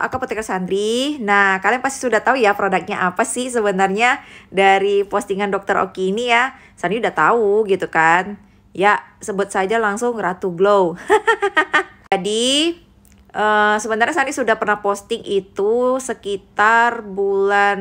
aku Putri Sandri. Nah, kalian pasti sudah tahu ya produknya apa sih sebenarnya dari postingan Dokter Oki ini ya. Sandi udah tahu gitu kan. Ya, sebut saja langsung Ratu Glow. Jadi, uh, sebenarnya Sandi sudah pernah posting itu sekitar bulan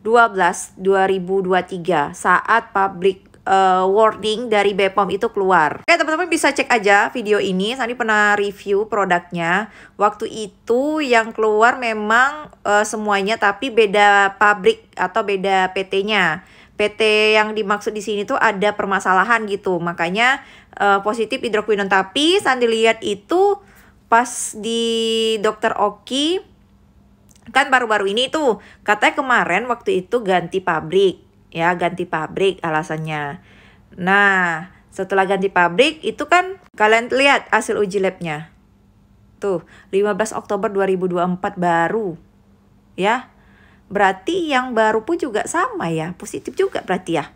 12 2023 saat public uh, wording dari Bepom itu keluar. Oke teman-teman bisa cek aja video ini, Sandi pernah review produknya. Waktu itu yang keluar memang uh, semuanya tapi beda pabrik atau beda PT-nya. PT yang dimaksud di sini tuh ada permasalahan gitu, makanya uh, positif hidroquinon. Tapi Sandi lihat itu pas di dokter Oki kan baru-baru ini tuh katanya kemarin waktu itu ganti pabrik ya ganti pabrik alasannya. Nah, setelah ganti pabrik itu kan kalian lihat hasil uji labnya. Tuh, 15 Oktober 2024 baru. Ya. Berarti yang baru pun juga sama ya, positif juga berarti ya.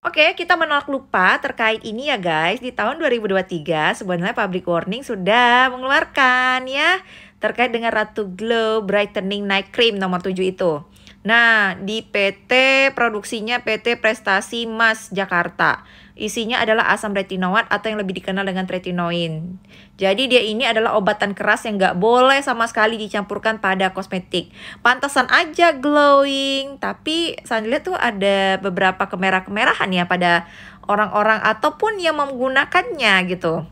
Oke, kita menolak lupa terkait ini ya guys. Di tahun 2023 sebenarnya public warning sudah mengeluarkan ya terkait dengan Ratu Glow Brightening Night Cream nomor 7 itu. Nah, di PT produksinya PT Prestasi Mas Jakarta. Isinya adalah asam retinoat atau yang lebih dikenal dengan retinoin. Jadi dia ini adalah obatan keras yang nggak boleh sama sekali dicampurkan pada kosmetik. Pantesan aja glowing, tapi saya tuh ada beberapa kemerah-kemerahan ya pada orang-orang ataupun yang menggunakannya gitu.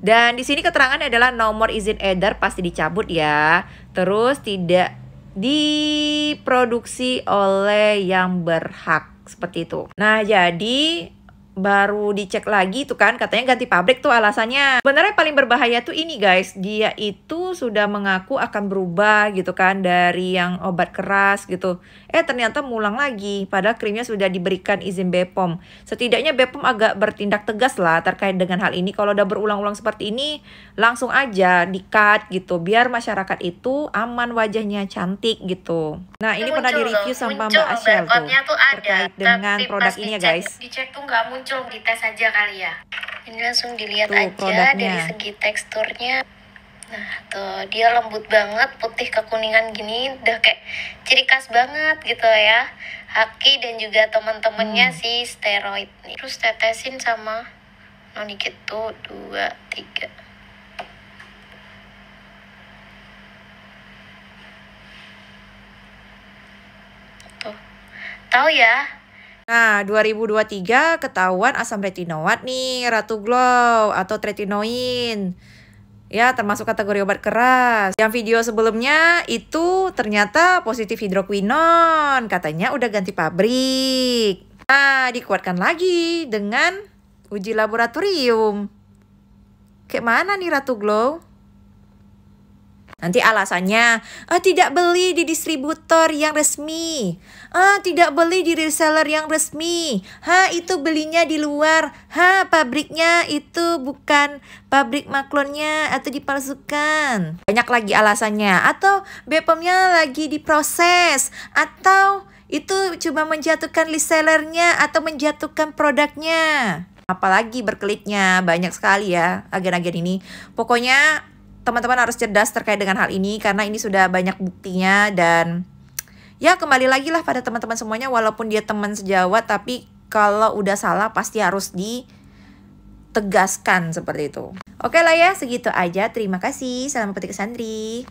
Dan di sini keterangannya adalah nomor izin edar pasti dicabut ya. Terus tidak diproduksi oleh yang berhak seperti itu. Nah, jadi baru dicek lagi tuh kan katanya ganti pabrik tuh alasannya sebenarnya paling berbahaya tuh ini guys dia itu sudah mengaku akan berubah gitu kan dari yang obat keras gitu eh ternyata mulang lagi padahal krimnya sudah diberikan izin Bepom setidaknya Bepom agak bertindak tegas lah terkait dengan hal ini kalau udah berulang-ulang seperti ini langsung aja di cut gitu biar masyarakat itu aman wajahnya cantik gitu nah ini, pernah di review sama Mbak Asyel tuh, tuh ada, terkait dengan produk ini ya guys dicek tuh gak muncul muncul tes aja kali ya ini langsung dilihat Tuh, aja produknya. dari segi teksturnya Nah, tuh dia lembut banget, putih kekuningan gini, udah kayak ciri khas banget gitu ya. Haki dan juga temen-temennya hmm. si steroid nih. Terus tetesin sama no dikit tuh, dua, tiga. Tuh. Tahu ya, Nah, 2023 ketahuan asam retinoat nih, Ratu Glow atau tretinoin. Ya, termasuk kategori obat keras. Yang video sebelumnya itu ternyata positif hidroquinon, katanya udah ganti pabrik. Nah, dikuatkan lagi dengan uji laboratorium. Kayak mana nih Ratu Glow? Nanti alasannya, ah, tidak beli di distributor yang resmi. Ah, tidak beli di reseller yang resmi. Ha, itu belinya di luar. Ha, pabriknya itu bukan pabrik maklonnya atau dipalsukan. Banyak lagi alasannya. Atau BPOM-nya lagi diproses. Atau itu cuma menjatuhkan resellernya atau menjatuhkan produknya. Apalagi berkeliknya banyak sekali ya agen-agen ini. Pokoknya teman-teman harus cerdas terkait dengan hal ini karena ini sudah banyak buktinya dan ya kembali lagi lah pada teman-teman semuanya walaupun dia teman sejawat tapi kalau udah salah pasti harus ditegaskan seperti itu. Oke lah ya, segitu aja. Terima kasih. Salam petik santri.